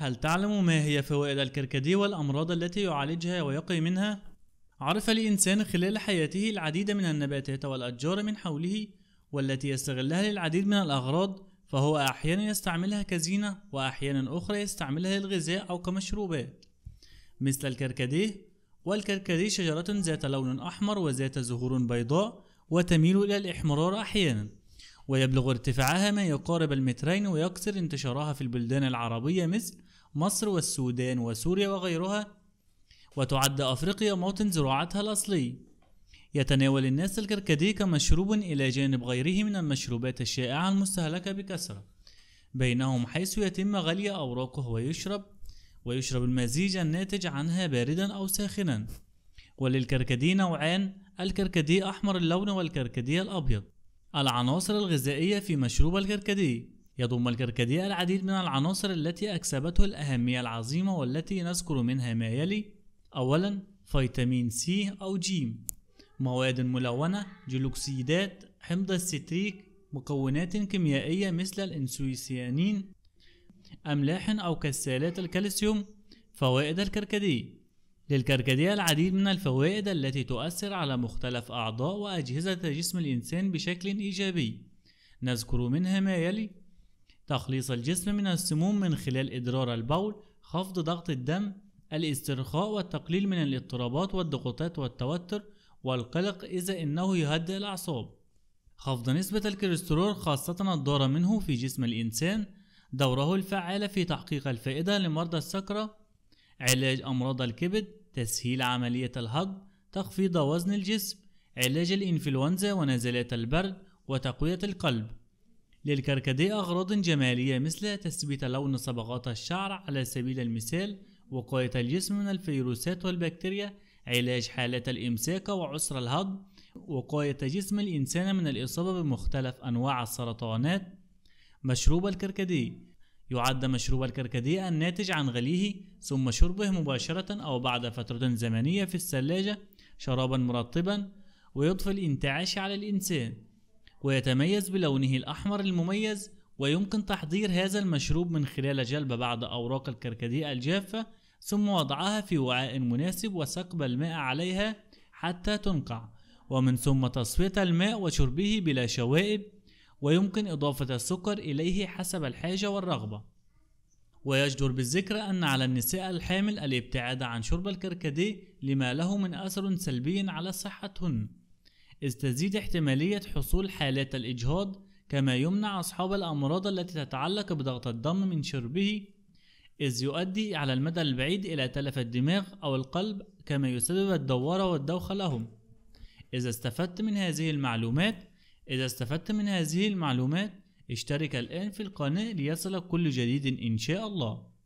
هل تعلم ما هي فوائد الكركديه والأمراض التي يعالجها ويقي منها؟ عرف الإنسان خلال حياته العديد من النباتات والأشجار من حوله والتي يستغلها للعديد من الأغراض فهو أحيانا يستعملها كزينة وأحيانا أخرى يستعملها للغذاء أو كمشروبات مثل الكركديه والكركديه شجرة ذات لون أحمر وذات زهور بيضاء وتميل إلى الإحمرار أحيانا ويبلغ ارتفاعها ما يقارب المترين ويكثر انتشارها في البلدان العربية مثل مصر والسودان وسوريا وغيرها وتعد أفريقيا موطن زراعتها الأصلي يتناول الناس الكركديه كمشروب إلى جانب غيره من المشروبات الشائعة المستهلكة بكثرة بينهم حيث يتم غلي أوراقه ويشرب ويشرب المزيج الناتج عنها باردا أو ساخنا وللكركديه نوعان الكركديه أحمر اللون والكركديه الأبيض العناصر الغذائية في مشروب الكركديه يضم الكركديه العديد من العناصر التي أكسبته الأهمية العظيمة والتي نذكر منها ما يلي أولا فيتامين سي أو جيم مواد ملونة جلوكسيدات حمض الستريك مكونات كيميائية مثل الإنسويسيانين أملاح أو كسالات الكالسيوم فوائد الكركديه للكركديه العديد من الفوائد التي تؤثر على مختلف أعضاء وأجهزة جسم الإنسان بشكل إيجابي نذكر منها ما يلي تخليص الجسم من السموم من خلال إدرار البول خفض ضغط الدم الاسترخاء والتقليل من الاضطرابات والضغوطات والتوتر والقلق إذا إنه يهدئ الأعصاب خفض نسبة الكوليسترول خاصة الضارة منه في جسم الإنسان دوره الفعال في تحقيق الفائدة لمرضى السكرة علاج أمراض الكبد تسهيل عملية الهضم تخفيض وزن الجسم علاج الإنفلونزا ونزلات البرد وتقوية القلب للكركديه أغراض جمالية مثل تثبيت لون صبغات الشعر على سبيل المثال وقاية الجسم من الفيروسات والبكتيريا علاج حالات الإمساك وعسر الهضم وقاية جسم الإنسان من الإصابة بمختلف أنواع السرطانات مشروب الكركديه يعد مشروب الكركديه الناتج عن غليه ثم شربه مباشرة أو بعد فترة زمنية في الثلاجة شرابا مرطبا ويضفي الانتعاش على الإنسان ويتميز بلونه الأحمر المميز ويمكن تحضير هذا المشروب من خلال جلب بعض أوراق الكركديه الجافة ثم وضعها في وعاء مناسب وسقب الماء عليها حتى تنقع ومن ثم تصفية الماء وشربه بلا شوائب ويمكن إضافة السكر إليه حسب الحاجة والرغبة ويجدر بالذكر أن على النساء الحامل الابتعاد عن شرب الكركديه لما له من أثر سلبي على صحتهن إذ تزيد احتمالية حصول حالات الإجهاض كما يمنع أصحاب الأمراض التي تتعلق بضغط الدم من شربه إذ يؤدي على المدى البعيد إلى تلف الدماغ أو القلب كما يسبب الدوارة والدوخة لهم إذا استفدت من هذه المعلومات إذا استفدت من هذه المعلومات اشترك الآن في القناة ليصلك كل جديد إن شاء الله